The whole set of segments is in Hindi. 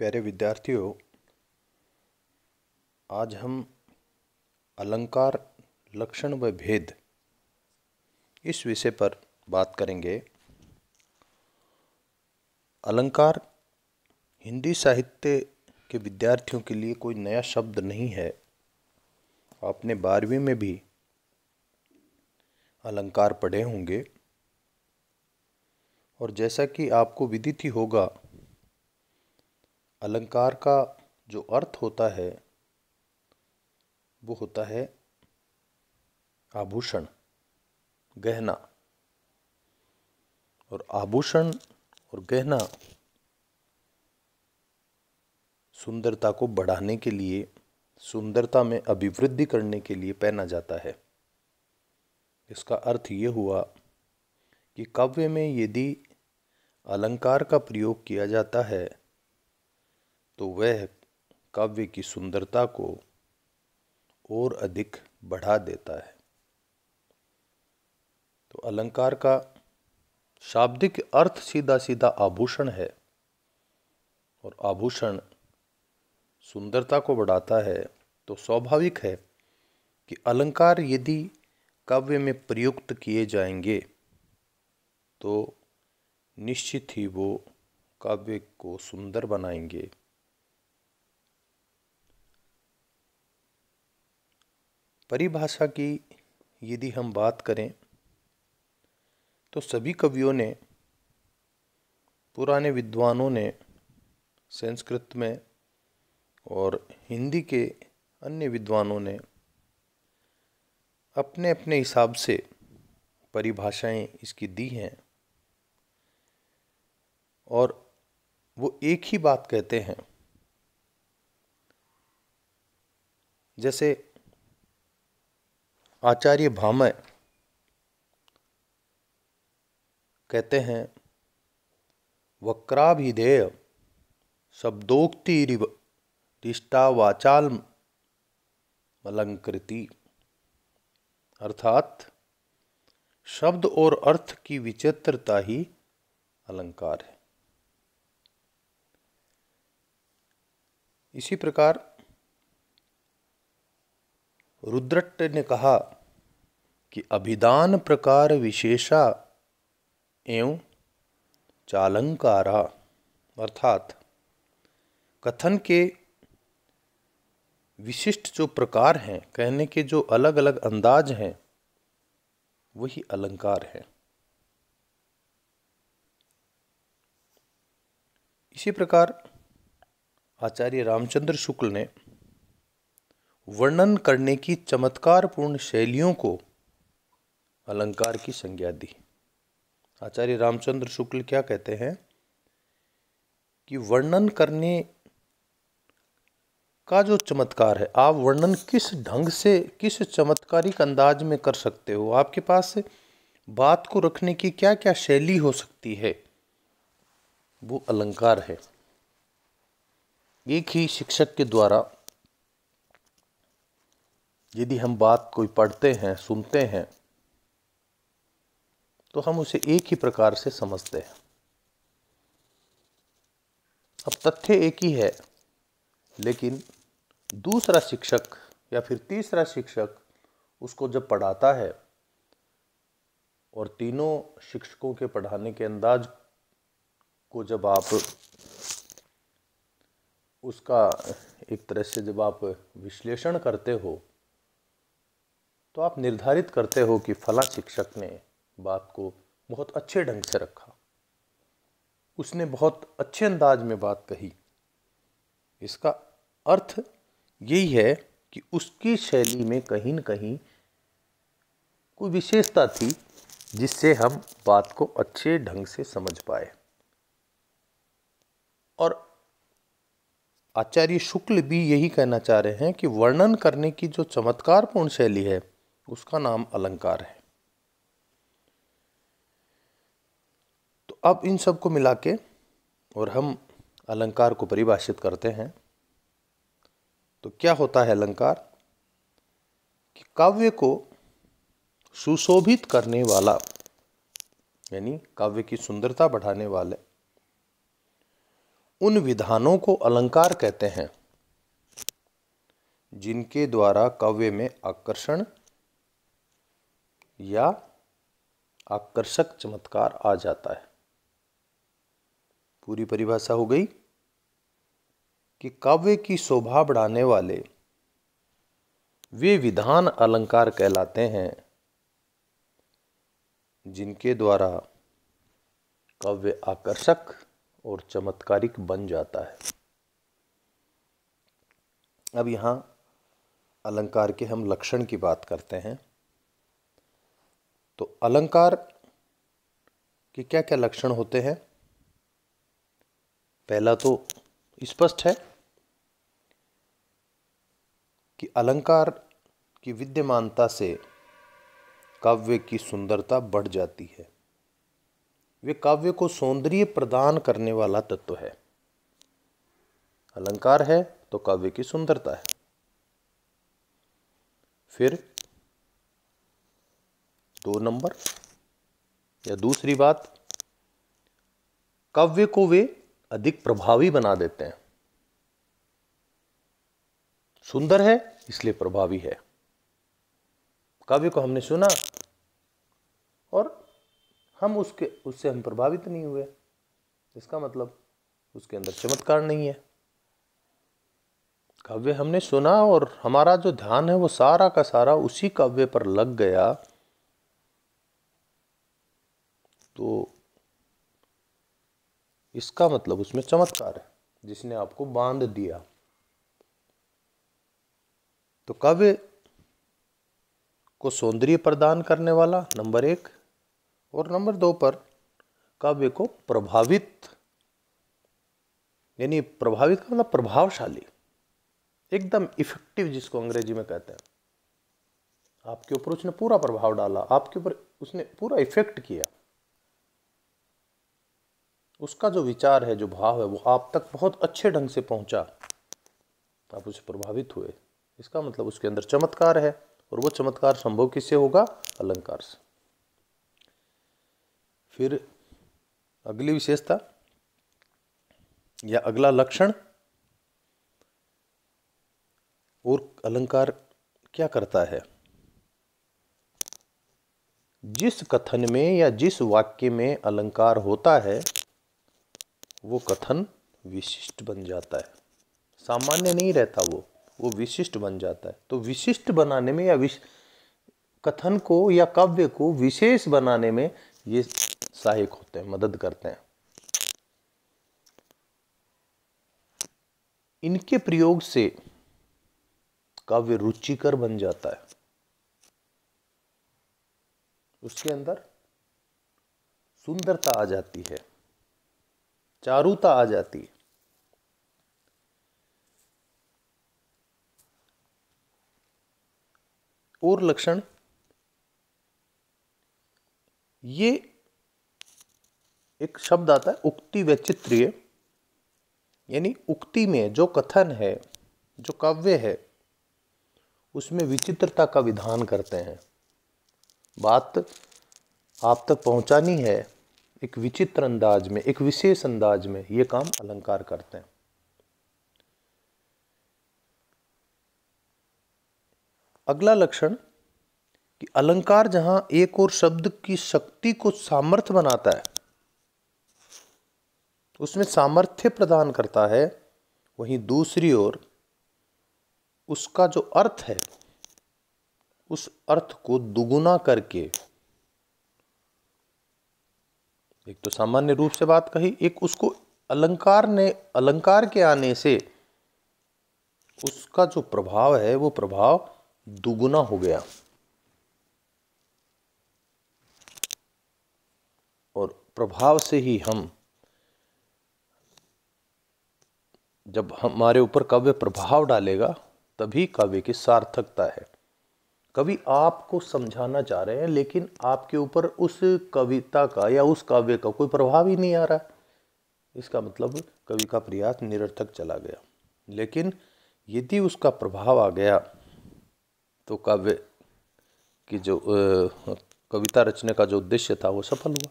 प्यारे विद्यार्थियों आज हम अलंकार लक्षण व भेद इस विषय पर बात करेंगे अलंकार हिंदी साहित्य के विद्यार्थियों के लिए कोई नया शब्द नहीं है आपने बारहवीं में भी अलंकार पढ़े होंगे और जैसा कि आपको विदित ही होगा अलंकार का जो अर्थ होता है वो होता है आभूषण गहना और आभूषण और गहना सुंदरता को बढ़ाने के लिए सुंदरता में अभिवृद्धि करने के लिए पहना जाता है इसका अर्थ ये हुआ कि काव्य में यदि अलंकार का प्रयोग किया जाता है तो वह काव्य की सुंदरता को और अधिक बढ़ा देता है तो अलंकार का शाब्दिक अर्थ सीधा सीधा आभूषण है और आभूषण सुंदरता को बढ़ाता है तो स्वाभाविक है कि अलंकार यदि काव्य में प्रयुक्त किए जाएंगे तो निश्चित ही वो काव्य को सुंदर बनाएंगे परिभाषा की यदि हम बात करें तो सभी कवियों ने पुराने विद्वानों ने संस्कृत में और हिंदी के अन्य विद्वानों ने अपने अपने हिसाब से परिभाषाएं इसकी दी हैं और वो एक ही बात कहते हैं जैसे आचार्य भामय कहते हैं वक्राभिधेय शब्दोक्तिरिव अलंकृति अर्थात शब्द और अर्थ की विचित्रता ही अलंकार है इसी प्रकार रुद्रट्ट ने कहा कि अभिधान प्रकार विशेषा एवं चालंकारा अर्थात कथन के विशिष्ट जो प्रकार हैं कहने के जो अलग अलग अंदाज हैं वही अलंकार है इसी प्रकार आचार्य रामचंद्र शुक्ल ने वर्णन करने की चमत्कारपूर्ण शैलियों को अलंकार की संज्ञा दी आचार्य रामचंद्र शुक्ल क्या कहते हैं कि वर्णन करने का जो चमत्कार है आप वर्णन किस ढंग से किस चमत्कारिक अंदाज में कर सकते हो आपके पास बात को रखने की क्या क्या शैली हो सकती है वो अलंकार है एक ही शिक्षक के द्वारा यदि हम बात कोई पढ़ते हैं सुनते हैं तो हम उसे एक ही प्रकार से समझते हैं अब तथ्य एक ही है लेकिन दूसरा शिक्षक या फिर तीसरा शिक्षक उसको जब पढ़ाता है और तीनों शिक्षकों के पढ़ाने के अंदाज को जब आप उसका एक तरह से जब आप विश्लेषण करते हो तो आप निर्धारित करते हो कि फला शिक्षक ने बात को बहुत अच्छे ढंग से रखा उसने बहुत अच्छे अंदाज में बात कही इसका अर्थ यही है कि उसकी शैली में कहीं न कहीं कोई विशेषता थी जिससे हम बात को अच्छे ढंग से समझ पाए और आचार्य शुक्ल भी यही कहना चाह रहे हैं कि वर्णन करने की जो चमत्कारपूर्ण शैली है उसका नाम अलंकार है अब इन सब को मिला के और हम अलंकार को परिभाषित करते हैं तो क्या होता है अलंकार कि काव्य को सुशोभित करने वाला यानी काव्य की सुंदरता बढ़ाने वाले उन विधानों को अलंकार कहते हैं जिनके द्वारा काव्य में आकर्षण या आकर्षक चमत्कार आ जाता है पूरी परिभाषा हो गई कि काव्य की शोभा बढ़ाने वाले वे विधान अलंकार कहलाते हैं जिनके द्वारा काव्य आकर्षक और चमत्कारिक बन जाता है अब यहाँ अलंकार के हम लक्षण की बात करते हैं तो अलंकार के क्या क्या लक्षण होते हैं पहला तो स्पष्ट है कि अलंकार की विद्यमानता से काव्य की सुंदरता बढ़ जाती है वे काव्य को सौंदर्य प्रदान करने वाला तत्व है अलंकार है तो काव्य की सुंदरता है फिर दो नंबर या दूसरी बात काव्य को वे अधिक प्रभावी बना देते हैं सुंदर है इसलिए प्रभावी है काव्य को हमने सुना और हम उसके उससे हम प्रभावित नहीं हुए इसका मतलब उसके अंदर चमत्कार नहीं है काव्य हमने सुना और हमारा जो ध्यान है वो सारा का सारा उसी काव्य पर लग गया तो इसका मतलब उसमें चमत्कार है जिसने आपको बांध दिया तो काव्य को सौंदर्य प्रदान करने वाला नंबर एक और नंबर दो पर काव्य को प्रभावित यानी प्रभावित का मतलब प्रभावशाली एकदम इफेक्टिव जिसको अंग्रेजी में कहते हैं आपके ऊपर उसने पूरा प्रभाव डाला आपके ऊपर उसने पूरा इफेक्ट किया उसका जो विचार है जो भाव है वो आप तक बहुत अच्छे ढंग से पहुंचा आप उसे प्रभावित हुए इसका मतलब उसके अंदर चमत्कार है और वो चमत्कार संभव किससे होगा अलंकार से फिर अगली विशेषता या अगला लक्षण और अलंकार क्या करता है जिस कथन में या जिस वाक्य में अलंकार होता है वो कथन विशिष्ट बन जाता है सामान्य नहीं रहता वो वो विशिष्ट बन जाता है तो विशिष्ट बनाने में या विश कथन को या काव्य को विशेष बनाने में ये सहायक होते हैं मदद करते हैं इनके प्रयोग से काव्य रुचिकर बन जाता है उसके अंदर सुंदरता आ जाती है चारुता आ जाती है और लक्षण ये एक शब्द आता है उक्ति वैचित्र्य यानी उक्ति में जो कथन है जो काव्य है उसमें विचित्रता का विधान करते हैं बात आप तक पहुंचानी है एक विचित्र अंदाज में एक विशेष अंदाज में ये काम अलंकार करते हैं अगला लक्षण कि अलंकार जहां एक और शब्द की शक्ति को सामर्थ्य बनाता है उसमें सामर्थ्य प्रदान करता है वहीं दूसरी ओर उसका जो अर्थ है उस अर्थ को दुगुना करके एक तो सामान्य रूप से बात कही एक उसको अलंकार ने अलंकार के आने से उसका जो प्रभाव है वो प्रभाव दुगुना हो गया और प्रभाव से ही हम जब हमारे ऊपर काव्य प्रभाव डालेगा तभी काव्य की सार्थकता है कवि आपको समझाना चाह रहे हैं लेकिन आपके ऊपर उस कविता का या उस काव्य का कोई प्रभाव ही नहीं आ रहा इसका मतलब कवि का प्रयास निरर्थक चला गया लेकिन यदि उसका प्रभाव आ गया तो काव्य की जो कविता रचने का जो उद्देश्य था वो सफल हुआ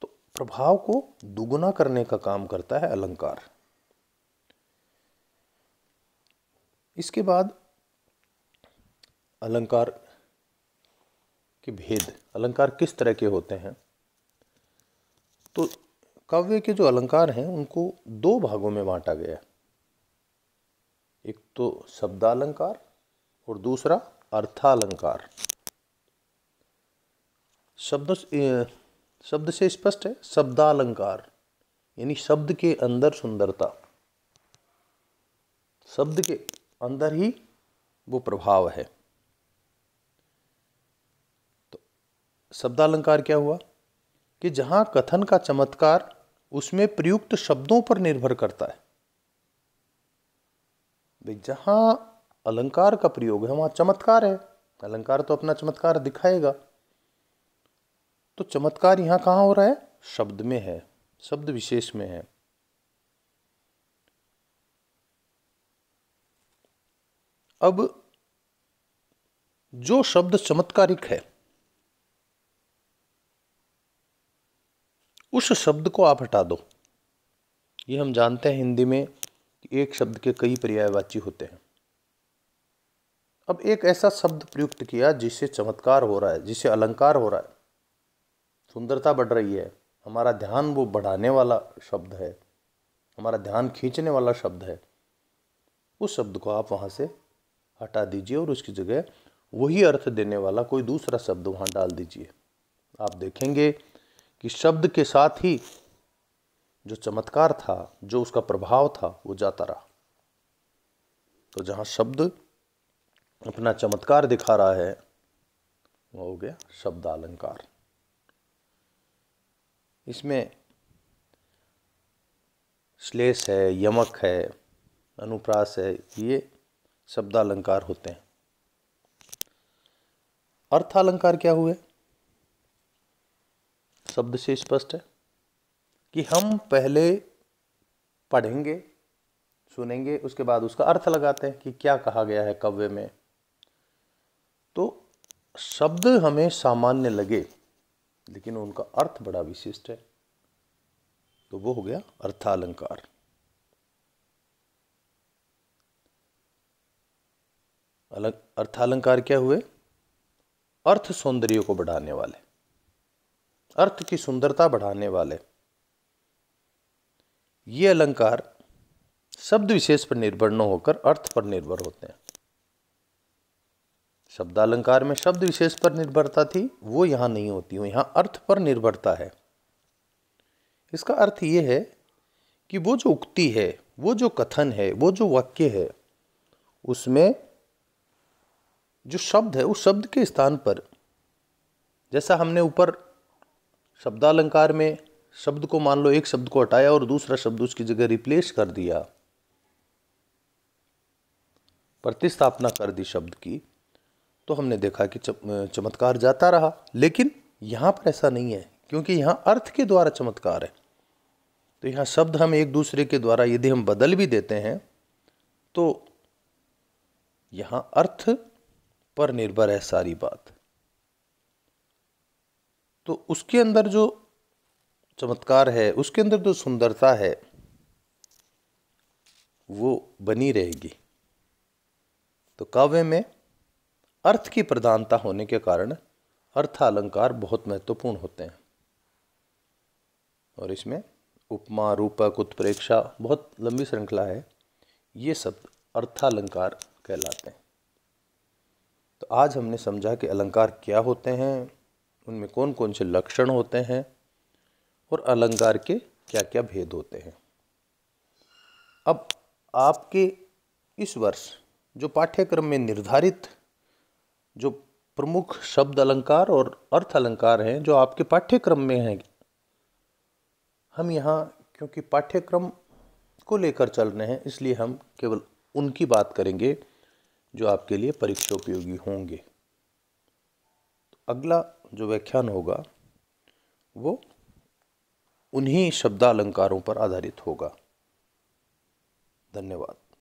तो प्रभाव को दुगुना करने का काम करता है अलंकार इसके बाद अलंकार के भेद अलंकार किस तरह के होते हैं तो काव्य के जो अलंकार हैं उनको दो भागों में बांटा गया एक तो शब्दालंकार और दूसरा अर्थालंकार शब्द शब्द से स्पष्ट है शब्दालंकार यानी शब्द के अंदर सुंदरता शब्द के अंदर ही वो प्रभाव है शब्दालंकार क्या हुआ कि जहां कथन का चमत्कार उसमें प्रयुक्त शब्दों पर निर्भर करता है भाई अलंकार का प्रयोग है वहां चमत्कार है अलंकार तो अपना चमत्कार दिखाएगा तो चमत्कार यहां कहां हो रहा है शब्द में है शब्द विशेष में है अब जो शब्द चमत्कारिक है उस शब्द को आप हटा दो ये हम जानते हैं हिंदी में कि एक शब्द के कई पर्यायवाची होते हैं अब एक ऐसा शब्द प्रयुक्त किया जिससे चमत्कार हो रहा है जिससे अलंकार हो रहा है सुंदरता बढ़ रही है हमारा ध्यान वो बढ़ाने वाला शब्द है हमारा ध्यान खींचने वाला शब्द है उस शब्द को आप वहाँ से हटा दीजिए और उसकी जगह वही अर्थ देने वाला कोई दूसरा शब्द वहाँ डाल दीजिए आप देखेंगे कि शब्द के साथ ही जो चमत्कार था जो उसका प्रभाव था वो जाता रहा तो जहाँ शब्द अपना चमत्कार दिखा रहा है वो हो गया शब्द अलंकार इसमें श्लेष है यमक है अनुप्रास है ये शब्दालंकार होते हैं अर्थालंकार क्या हुए शब्द से स्पष्ट है कि हम पहले पढ़ेंगे सुनेंगे उसके बाद उसका अर्थ लगाते हैं कि क्या कहा गया है कव्य में तो शब्द हमें सामान्य लगे लेकिन उनका अर्थ बड़ा विशिष्ट है तो वो हो गया अर्थालंकार अलग अर्थालंकार क्या हुए अर्थ सौंदर्य को बढ़ाने वाले अर्थ की सुंदरता बढ़ाने वाले ये अलंकार शब्द विशेष पर निर्भर न होकर अर्थ पर निर्भर होते हैं शब्दालंकार में शब्द विशेष पर निर्भरता थी वो यहां नहीं होती हूं यहां अर्थ पर निर्भरता है इसका अर्थ ये है कि वो जो उक्ति है वो जो कथन है वो जो वाक्य है उसमें जो शब्द है उस शब्द के स्थान पर जैसा हमने ऊपर शब्दालंकार में शब्द को मान लो एक शब्द को हटाया और दूसरा शब्द उसकी जगह रिप्लेस कर दिया प्रतिस्थापना कर दी शब्द की तो हमने देखा कि चमत्कार जाता रहा लेकिन यहाँ पर ऐसा नहीं है क्योंकि यहाँ अर्थ के द्वारा चमत्कार है तो यहाँ शब्द हम एक दूसरे के द्वारा यदि हम बदल भी देते हैं तो यहाँ अर्थ पर निर्भर है सारी बात तो उसके अंदर जो चमत्कार है उसके अंदर जो सुंदरता है वो बनी रहेगी तो काव्य में अर्थ की प्रधानता होने के कारण अर्थालंकार बहुत महत्वपूर्ण होते हैं और इसमें उपमा रूपक उत्प्रेक्षा बहुत लंबी श्रृंखला है ये सब अर्थालंकार कहलाते हैं तो आज हमने समझा कि अलंकार क्या होते हैं उनमें कौन कौन से लक्षण होते हैं और अलंकार के क्या क्या भेद होते हैं अब आपके इस वर्ष जो पाठ्यक्रम में निर्धारित जो प्रमुख शब्द अलंकार और अर्थ अलंकार हैं जो आपके पाठ्यक्रम में हैं हम यहाँ क्योंकि पाठ्यक्रम को लेकर चल रहे हैं इसलिए हम केवल उनकी बात करेंगे जो आपके लिए उपयोगी होंगे अगला जो व्याख्यान होगा वो उन्हीं शब्दालंकारों पर आधारित होगा धन्यवाद